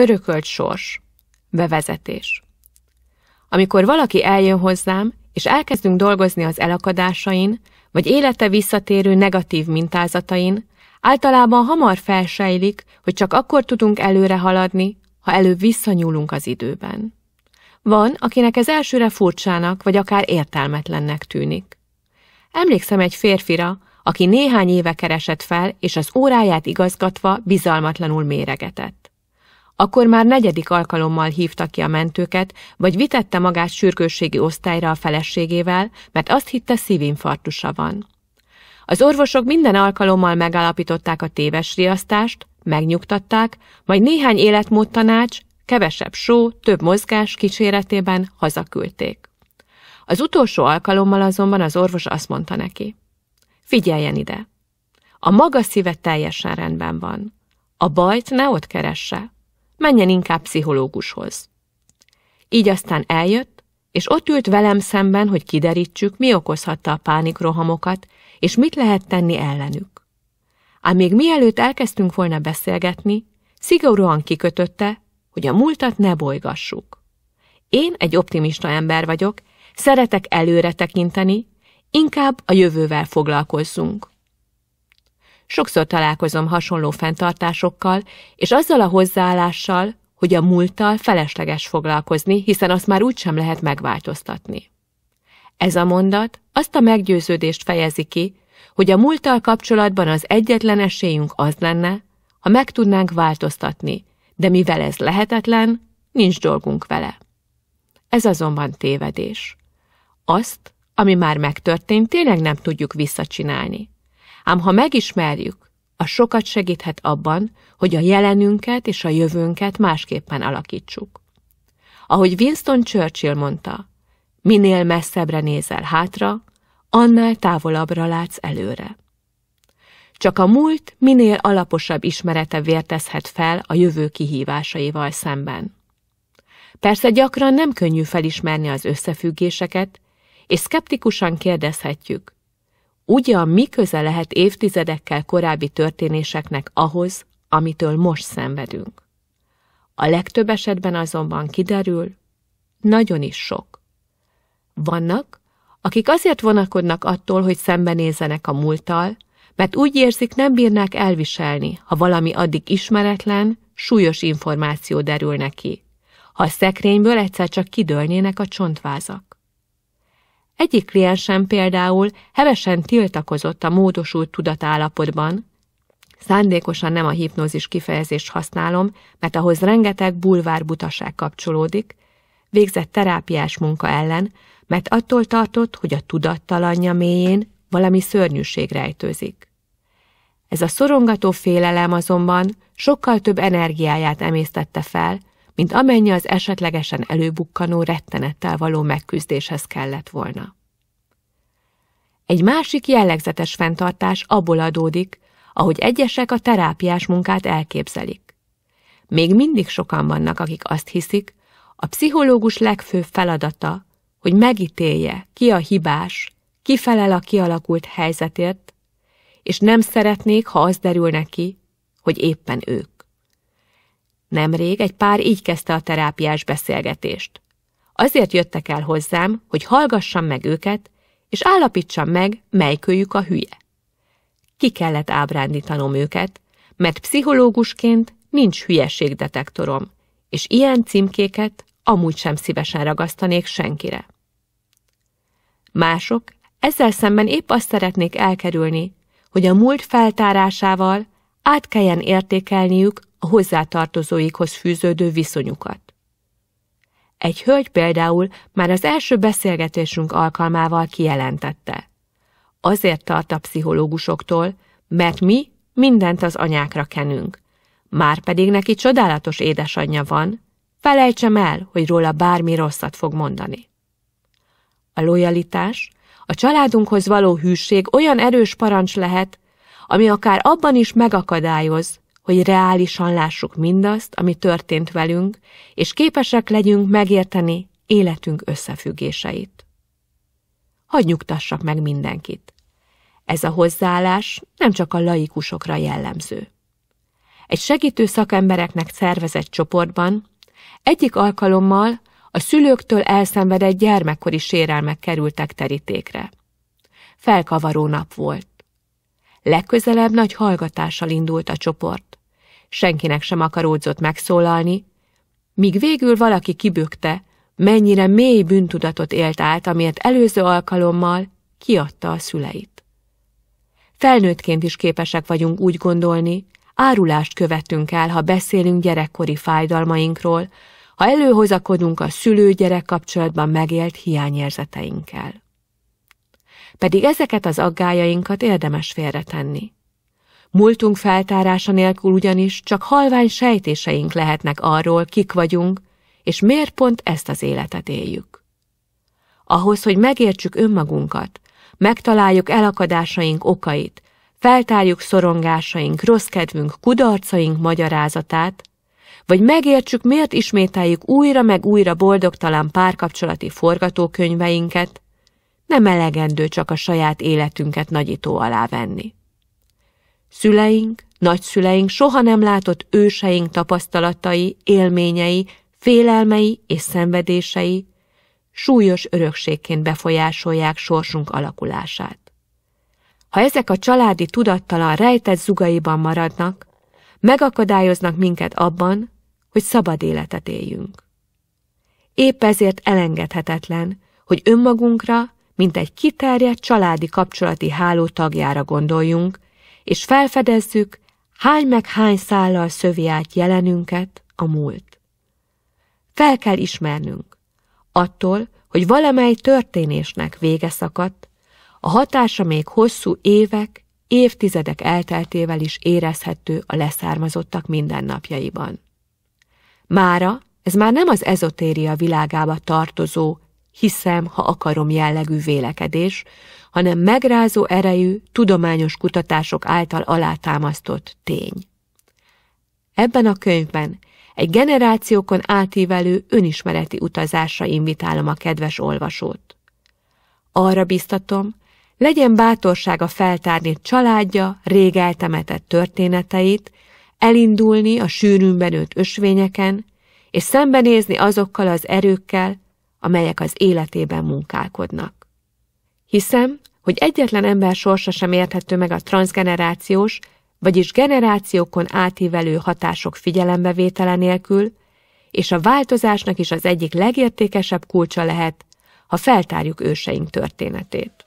Örökölt sors. Bevezetés. Amikor valaki eljön hozzám, és elkezdünk dolgozni az elakadásain, vagy élete visszatérő negatív mintázatain, általában hamar felsejlik, hogy csak akkor tudunk előre haladni, ha előbb visszanyúlunk az időben. Van, akinek ez elsőre furcsának, vagy akár értelmetlennek tűnik. Emlékszem egy férfira, aki néhány éve keresett fel, és az óráját igazgatva bizalmatlanul méregetett. Akkor már negyedik alkalommal hívta ki a mentőket, vagy vitette magát sürgősségi osztályra a feleségével, mert azt hitte szívinfarktusa van. Az orvosok minden alkalommal megalapították a téves riasztást, megnyugtatták, majd néhány életmód tanács, kevesebb só, több mozgás kíséretében hazaküldték. Az utolsó alkalommal azonban az orvos azt mondta neki. Figyeljen ide! A maga szíve teljesen rendben van. A bajt ne ott keresse menjen inkább pszichológushoz. Így aztán eljött, és ott ült velem szemben, hogy kiderítsük, mi okozhatta a pánikrohamokat, és mit lehet tenni ellenük. Ám még mielőtt elkezdtünk volna beszélgetni, szigorúan kikötötte, hogy a múltat ne bolygassuk. Én egy optimista ember vagyok, szeretek előre tekinteni, inkább a jövővel foglalkozzunk. Sokszor találkozom hasonló fenntartásokkal, és azzal a hozzáállással, hogy a múlttal felesleges foglalkozni, hiszen azt már úgysem lehet megváltoztatni. Ez a mondat azt a meggyőződést fejezi ki, hogy a múlttal kapcsolatban az egyetlen esélyünk az lenne, ha meg tudnánk változtatni, de mivel ez lehetetlen, nincs dolgunk vele. Ez azonban tévedés. Azt, ami már megtörtént, tényleg nem tudjuk visszacsinálni. Ám ha megismerjük, a sokat segíthet abban, hogy a jelenünket és a jövőnket másképpen alakítsuk. Ahogy Winston Churchill mondta, minél messzebbre nézel hátra, annál távolabbra látsz előre. Csak a múlt minél alaposabb ismerete vértezhet fel a jövő kihívásaival szemben. Persze gyakran nem könnyű felismerni az összefüggéseket, és szkeptikusan kérdezhetjük, Ugyan mi köze lehet évtizedekkel korábbi történéseknek ahhoz, amitől most szenvedünk? A legtöbb esetben azonban kiderül, nagyon is sok. Vannak, akik azért vonakodnak attól, hogy szembenézzenek a múlttal, mert úgy érzik, nem bírnák elviselni, ha valami addig ismeretlen, súlyos információ derül neki, ha a szekrényből egyszer csak kidőlnének a csontvázak. Egyik kliensem például hevesen tiltakozott a módosult tudatállapotban, Szándékosan nem a hipnózis kifejezést használom, mert ahhoz rengeteg bulvár butaság kapcsolódik, végzett terápiás munka ellen, mert attól tartott, hogy a tudattalanja mélyén valami szörnyűség rejtőzik. Ez a szorongató félelem azonban sokkal több energiáját emésztette fel, mint amennyi az esetlegesen előbukkanó rettenettel való megküzdéshez kellett volna. Egy másik jellegzetes fenntartás abból adódik, ahogy egyesek a terápiás munkát elképzelik. Még mindig sokan vannak, akik azt hiszik, a pszichológus legfőbb feladata, hogy megítélje, ki a hibás, ki felel a kialakult helyzetért, és nem szeretnék, ha az derül neki, hogy éppen ők. Nemrég egy pár így kezdte a terápiás beszélgetést. Azért jöttek el hozzám, hogy hallgassam meg őket, és állapítsam meg, melyikőjük a hülye. Ki kellett ábrándítanom őket, mert pszichológusként nincs hülyeségdetektorom, és ilyen címkéket amúgy sem szívesen ragasztanék senkire. Mások ezzel szemben épp azt szeretnék elkerülni, hogy a múlt feltárásával át kelljen értékelniük a hozzátartozóikhoz fűződő viszonyukat. Egy hölgy például már az első beszélgetésünk alkalmával kijelentette. Azért tart a pszichológusoktól, mert mi mindent az anyákra kenünk. Márpedig neki csodálatos édesanyja van, felejtsem el, hogy róla bármi rosszat fog mondani. A lojalitás, a családunkhoz való hűség olyan erős parancs lehet, ami akár abban is megakadályoz, hogy reálisan lássuk mindazt, ami történt velünk, és képesek legyünk megérteni életünk összefüggéseit. Hagy nyugtassak meg mindenkit. Ez a hozzáállás nem csak a laikusokra jellemző. Egy segítő szakembereknek szervezett csoportban egyik alkalommal a szülőktől elszenvedett gyermekkori sérelmek kerültek terítékre. Felkavaró nap volt. Legközelebb nagy hallgatással indult a csoport. Senkinek sem akaródzott megszólalni, míg végül valaki kibökte, mennyire mély bűntudatot élt át, amiért előző alkalommal kiadta a szüleit. Felnőttként is képesek vagyunk úgy gondolni, árulást követünk el, ha beszélünk gyerekkori fájdalmainkról, ha előhozakodunk a szülő-gyerek kapcsolatban megélt hiányérzeteinkkel pedig ezeket az aggájainkat érdemes félretenni. Múltunk feltárása nélkül ugyanis csak halvány sejtéseink lehetnek arról, kik vagyunk, és miért pont ezt az életet éljük. Ahhoz, hogy megértsük önmagunkat, megtaláljuk elakadásaink okait, feltárjuk szorongásaink, rossz kedvünk, kudarcaink magyarázatát, vagy megértsük, miért ismételjük újra meg újra boldogtalan párkapcsolati forgatókönyveinket, nem elegendő csak a saját életünket nagyító alá venni. Szüleink, nagyszüleink soha nem látott őseink tapasztalatai, élményei, félelmei és szenvedései súlyos örökségként befolyásolják sorsunk alakulását. Ha ezek a családi tudattalan rejtett zugaiban maradnak, megakadályoznak minket abban, hogy szabad életet éljünk. Épp ezért elengedhetetlen, hogy önmagunkra mint egy kiterjedt családi kapcsolati háló tagjára gondoljunk, és felfedezzük, hány meg hány szállal szövi át jelenünket a múlt. Fel kell ismernünk, attól, hogy valamely történésnek vége szakadt, a hatása még hosszú évek, évtizedek elteltével is érezhető a leszármazottak mindennapjaiban. Mára ez már nem az ezotéria világába tartozó hiszem, ha akarom jellegű vélekedés, hanem megrázó erejű, tudományos kutatások által alátámasztott tény. Ebben a könyvben egy generációkon átívelő önismereti utazásra invitálom a kedves olvasót. Arra biztatom, legyen bátorsága feltárni családja, rég eltemetett történeteit, elindulni a sűrűn benőtt ösvényeken, és szembenézni azokkal az erőkkel, amelyek az életében munkálkodnak. Hiszem, hogy egyetlen ember sorsa sem érthető meg a transgenerációs, vagyis generációkon átívelő hatások figyelembevétele nélkül, és a változásnak is az egyik legértékesebb kulcsa lehet, ha feltárjuk őseink történetét.